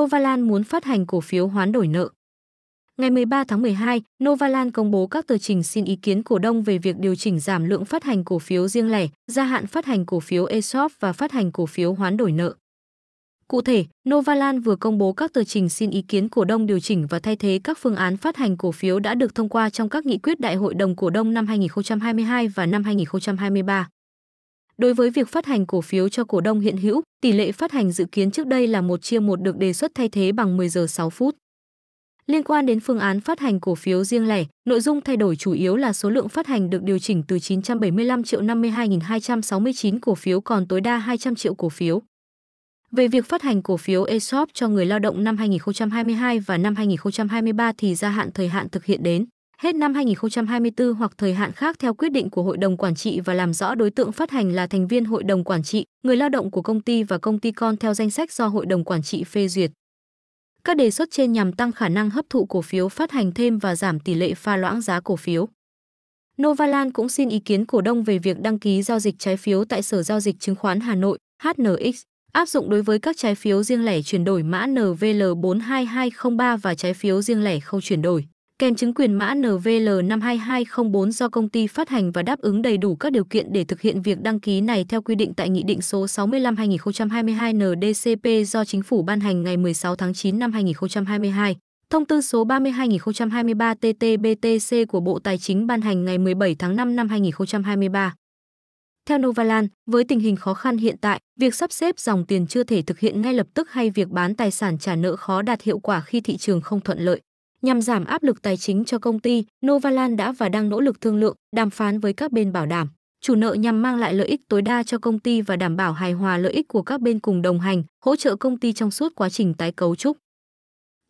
Novaland muốn phát hành cổ phiếu hoán đổi nợ. Ngày 13 tháng 12, Novaland công bố các tờ trình xin ý kiến cổ đông về việc điều chỉnh giảm lượng phát hành cổ phiếu riêng lẻ, gia hạn phát hành cổ phiếu ESOP và phát hành cổ phiếu hoán đổi nợ. Cụ thể, Novaland vừa công bố các tờ trình xin ý kiến cổ đông điều chỉnh và thay thế các phương án phát hành cổ phiếu đã được thông qua trong các nghị quyết Đại hội đồng cổ đông năm 2022 và năm 2023. Đối với việc phát hành cổ phiếu cho cổ đông hiện hữu, tỷ lệ phát hành dự kiến trước đây là một chia một được đề xuất thay thế bằng 10 giờ 6 phút. Liên quan đến phương án phát hành cổ phiếu riêng lẻ, nội dung thay đổi chủ yếu là số lượng phát hành được điều chỉnh từ 975 triệu 52.269 cổ phiếu còn tối đa 200 triệu cổ phiếu. Về việc phát hành cổ phiếu ESOP cho người lao động năm 2022 và năm 2023 thì gia hạn thời hạn thực hiện đến hết năm 2024 hoặc thời hạn khác theo quyết định của hội đồng quản trị và làm rõ đối tượng phát hành là thành viên hội đồng quản trị, người lao động của công ty và công ty con theo danh sách do hội đồng quản trị phê duyệt. Các đề xuất trên nhằm tăng khả năng hấp thụ cổ phiếu phát hành thêm và giảm tỷ lệ pha loãng giá cổ phiếu. Novaland cũng xin ý kiến cổ đông về việc đăng ký giao dịch trái phiếu tại Sở Giao dịch Chứng khoán Hà Nội HNX, áp dụng đối với các trái phiếu riêng lẻ chuyển đổi mã NVL42203 và trái phiếu riêng lẻ không chuyển đổi kèm chứng quyền mã NVL 52204 do công ty phát hành và đáp ứng đầy đủ các điều kiện để thực hiện việc đăng ký này theo quy định tại Nghị định số 65-2022 NDCP do Chính phủ ban hành ngày 16 tháng 9 năm 2022. Thông tư số 32-2023 TT-BTC của Bộ Tài chính ban hành ngày 17 tháng 5 năm 2023. Theo Novaland, với tình hình khó khăn hiện tại, việc sắp xếp dòng tiền chưa thể thực hiện ngay lập tức hay việc bán tài sản trả nợ khó đạt hiệu quả khi thị trường không thuận lợi. Nhằm giảm áp lực tài chính cho công ty, Novaland đã và đang nỗ lực thương lượng, đàm phán với các bên bảo đảm. Chủ nợ nhằm mang lại lợi ích tối đa cho công ty và đảm bảo hài hòa lợi ích của các bên cùng đồng hành, hỗ trợ công ty trong suốt quá trình tái cấu trúc.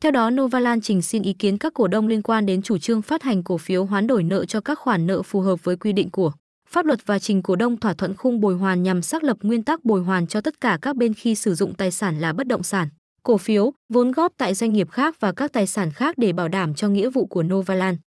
Theo đó, Novaland trình xin ý kiến các cổ đông liên quan đến chủ trương phát hành cổ phiếu hoán đổi nợ cho các khoản nợ phù hợp với quy định của pháp luật và trình cổ đông thỏa thuận khung bồi hoàn nhằm xác lập nguyên tắc bồi hoàn cho tất cả các bên khi sử dụng tài sản là bất động sản cổ phiếu, vốn góp tại doanh nghiệp khác và các tài sản khác để bảo đảm cho nghĩa vụ của Novaland.